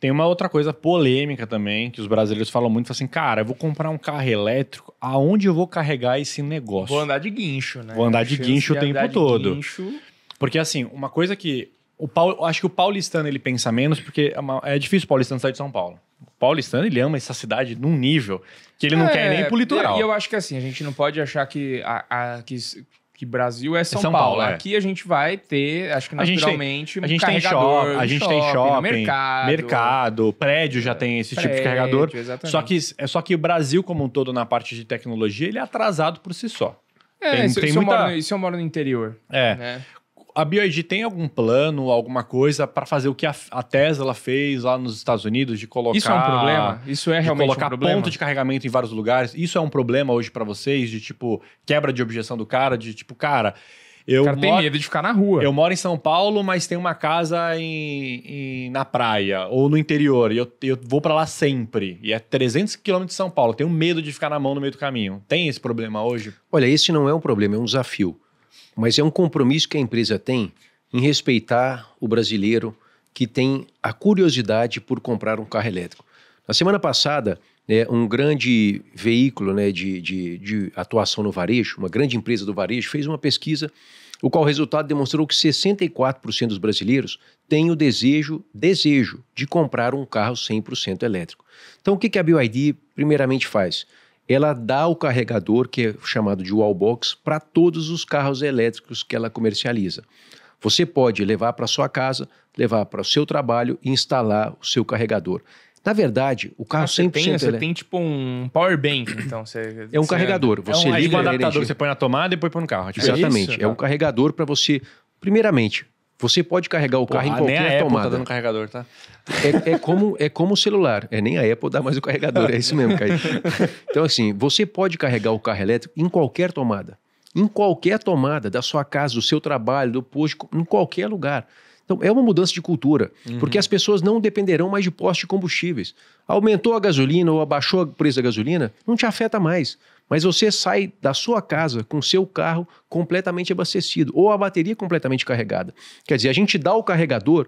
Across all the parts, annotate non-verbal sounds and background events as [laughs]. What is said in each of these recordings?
Tem uma outra coisa polêmica também, que os brasileiros falam muito, assim, cara, eu vou comprar um carro elétrico, aonde eu vou carregar esse negócio? Vou andar de guincho, né? Vou andar de guincho o tempo todo. Guincho. Porque, assim, uma coisa que... O Paulo, acho que o paulistano, ele pensa menos, porque é, uma, é difícil o paulistano sair de São Paulo. O paulistano, ele ama essa cidade num nível que ele não é, quer nem pro litoral. E eu acho que, assim, a gente não pode achar que, a, a que que Brasil é, é São, São Paulo. Paulo é. Aqui a gente vai ter, acho que naturalmente, a gente tem, um a gente tem shopping, a gente shopping, tem shopping, mercado, mercado, prédio já tem esse prédio, tipo de carregador. Exatamente. Só que é só que o Brasil como um todo na parte de tecnologia, ele é atrasado por si só. É, tem, se, tem se muita... eu moro, no, se eu moro no interior. É. Né? A BioID tem algum plano, alguma coisa para fazer o que a, a, Tesla fez lá nos Estados Unidos de colocar Isso é um problema? Isso é realmente colocar um problema? ponto de carregamento em vários lugares. Isso é um problema hoje para vocês de tipo quebra de objeção do cara, de tipo, cara, eu o cara moro, tem medo de ficar na rua. Eu moro em São Paulo, mas tenho uma casa em, em na praia ou no interior. E eu, eu vou para lá sempre. E é 300 quilômetros de São Paulo. Tenho medo de ficar na mão no meio do caminho. Tem esse problema hoje? Olha, esse não é um problema, é um desafio mas é um compromisso que a empresa tem em respeitar o brasileiro que tem a curiosidade por comprar um carro elétrico. Na semana passada, né, um grande veículo né, de, de, de atuação no varejo, uma grande empresa do varejo, fez uma pesquisa o qual o resultado demonstrou que 64% dos brasileiros têm o desejo, desejo de comprar um carro 100% elétrico. Então, o que a BYD primeiramente faz? ela dá o carregador, que é chamado de wallbox, para todos os carros elétricos que ela comercializa. Você pode levar para sua casa, levar para o seu trabalho e instalar o seu carregador. Na verdade, o carro você sempre tem, você ele... É tem tipo um power bank, então você, é um você... carregador. É você é um, liga um adaptador, você põe na tomada e depois põe no carro. Tipo, Exatamente, é, isso? é um carregador para você. Primeiramente, você pode carregar o Porra, carro em qualquer nem a Apple tá tomada. Tá dando carregador, tá? É, é, como, é como o celular. É nem a Apple dá mais o carregador. É isso mesmo, Caio. [laughs] Então, assim, você pode carregar o carro elétrico em qualquer tomada. Em qualquer tomada da sua casa, do seu trabalho, do posto, em qualquer lugar. Então, é uma mudança de cultura, uhum. porque as pessoas não dependerão mais de postos de combustíveis. Aumentou a gasolina ou abaixou o preço da gasolina, não te afeta mais. Mas você sai da sua casa com seu carro completamente abastecido ou a bateria completamente carregada. Quer dizer, a gente dá o carregador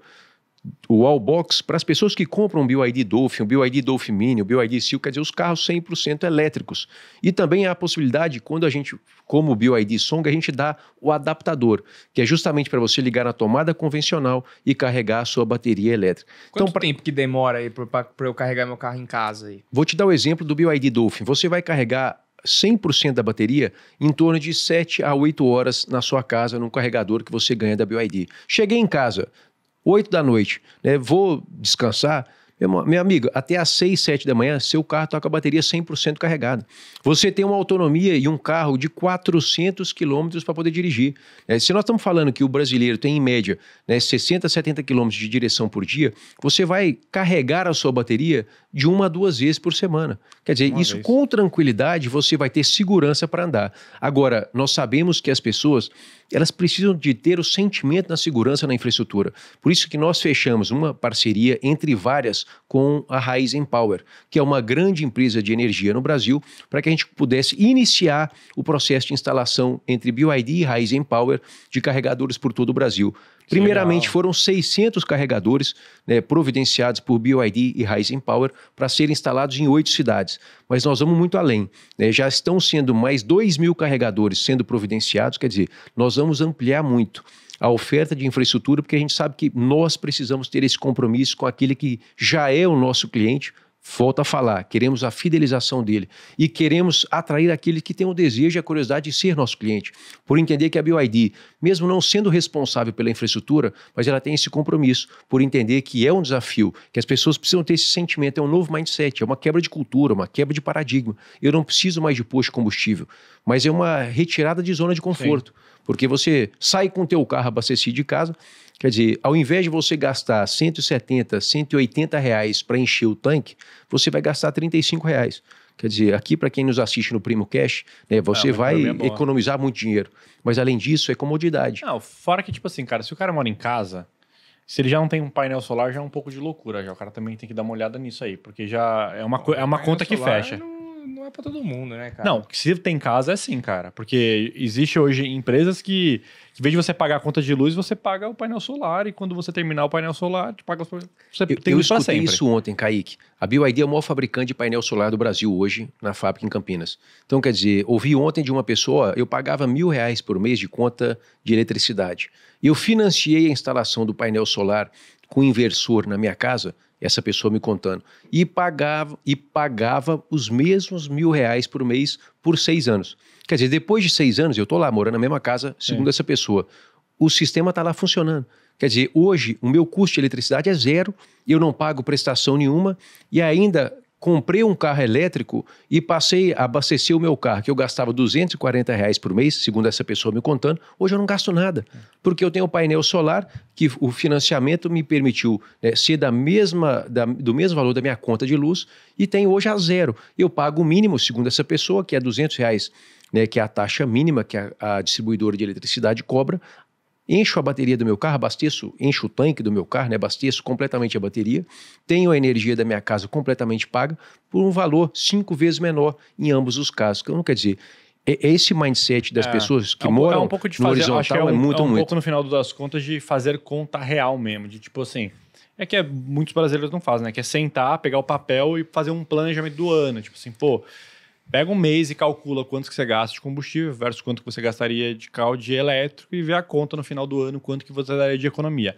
o Wallbox para as pessoas que compram um BYD Dolphin, um BYD Dolphin Mini, um BYD Seal, quer dizer, os carros 100% elétricos. E também há a possibilidade, quando a gente, como o BYD Song, a gente dá o adaptador, que é justamente para você ligar na tomada convencional e carregar a sua bateria elétrica. Então, Quanto então, pra... tempo que demora aí para eu carregar meu carro em casa? Aí? Vou te dar o um exemplo do BYD Dolphin. Você vai carregar 100% da bateria em torno de 7 a 8 horas na sua casa, num carregador que você ganha da BYD. Cheguei em casa, 8 da noite, né? Vou descansar. Meu amigo, até às 6, 7 da manhã, seu carro está com a bateria 100% carregada. Você tem uma autonomia e um carro de 400 quilômetros para poder dirigir. É, se nós estamos falando que o brasileiro tem, em média, né, 60, 70 quilômetros de direção por dia, você vai carregar a sua bateria de uma a duas vezes por semana. Quer dizer, uma isso vez. com tranquilidade, você vai ter segurança para andar. Agora, nós sabemos que as pessoas elas precisam de ter o sentimento da segurança na infraestrutura. Por isso que nós fechamos uma parceria entre várias com a Raiz Empower, que é uma grande empresa de energia no Brasil, para que a gente pudesse iniciar o processo de instalação entre BioID e Raiz Empower de carregadores por todo o Brasil. Primeiramente, Legal. foram 600 carregadores né, providenciados por BioID e Rising Power para serem instalados em oito cidades. Mas nós vamos muito além. Né? Já estão sendo mais 2 mil carregadores sendo providenciados, quer dizer, nós vamos ampliar muito a oferta de infraestrutura, porque a gente sabe que nós precisamos ter esse compromisso com aquele que já é o nosso cliente, Volto a falar, queremos a fidelização dele e queremos atrair aquele que tem o desejo e a curiosidade de ser nosso cliente, por entender que a BioID, mesmo não sendo responsável pela infraestrutura, mas ela tem esse compromisso, por entender que é um desafio, que as pessoas precisam ter esse sentimento, é um novo mindset, é uma quebra de cultura, uma quebra de paradigma. Eu não preciso mais de posto de combustível, mas é uma retirada de zona de conforto, Sim. porque você sai com o teu carro abastecido de casa Quer dizer, ao invés de você gastar 170, 180 reais para encher o tanque, você vai gastar 35 reais. Quer dizer, aqui para quem nos assiste no Primo Cash, né, ah, você vai é né? economizar muito dinheiro. Mas além disso, é comodidade. Não, fora que, tipo assim, cara, se o cara mora em casa, se ele já não tem um painel solar, já é um pouco de loucura. Já. O cara também tem que dar uma olhada nisso aí, porque já é uma, é uma conta que fecha. Não não é para todo mundo, né, cara? Não, se tem casa é sim, cara. Porque existe hoje empresas que, em vez de você pagar a conta de luz, você paga o painel solar e quando você terminar o painel solar, te paga os... você eu, tem eu isso isso ontem, Kaique. A BioID é o maior fabricante de painel solar do Brasil hoje, na fábrica em Campinas. Então, quer dizer, ouvi ontem de uma pessoa, eu pagava mil reais por mês de conta de eletricidade. e Eu financiei a instalação do painel solar com inversor na minha casa, essa pessoa me contando, e pagava, e pagava os mesmos mil reais por mês por seis anos. Quer dizer, depois de seis anos, eu estou lá morando na mesma casa, segundo é. essa pessoa, o sistema está lá funcionando. Quer dizer, hoje o meu custo de eletricidade é zero, eu não pago prestação nenhuma e ainda comprei um carro elétrico e passei a abastecer o meu carro, que eu gastava 240 reais por mês, segundo essa pessoa me contando, hoje eu não gasto nada, porque eu tenho um painel solar que o financiamento me permitiu né, ser da mesma, da, do mesmo valor da minha conta de luz e tenho hoje a zero. Eu pago o mínimo, segundo essa pessoa, que é 200 reais né, que é a taxa mínima que a, a, distribuidora de eletricidade cobra, encho a bateria do meu carro, abasteço, encho o tanque do meu carro, né, abasteço completamente a bateria, tenho a energia da minha casa completamente paga por um valor cinco vezes menor em ambos os casos. Então, quer dizer, é, é esse mindset das é, pessoas que é um, é moram é um pouco de fazer, no horizontal é, é, um, é, muito, é um muito. pouco no final das contas de fazer conta real mesmo, de tipo assim, é que muitos brasileiros não fazem, né? Que é sentar, pegar o papel e fazer um planejamento do ano, tipo assim, pô, Pega um mês e calcula quanto que você gasta de combustível versus quanto que você gastaria de carro de elétrico e vê a conta no final do ano quanto que você daria de economia.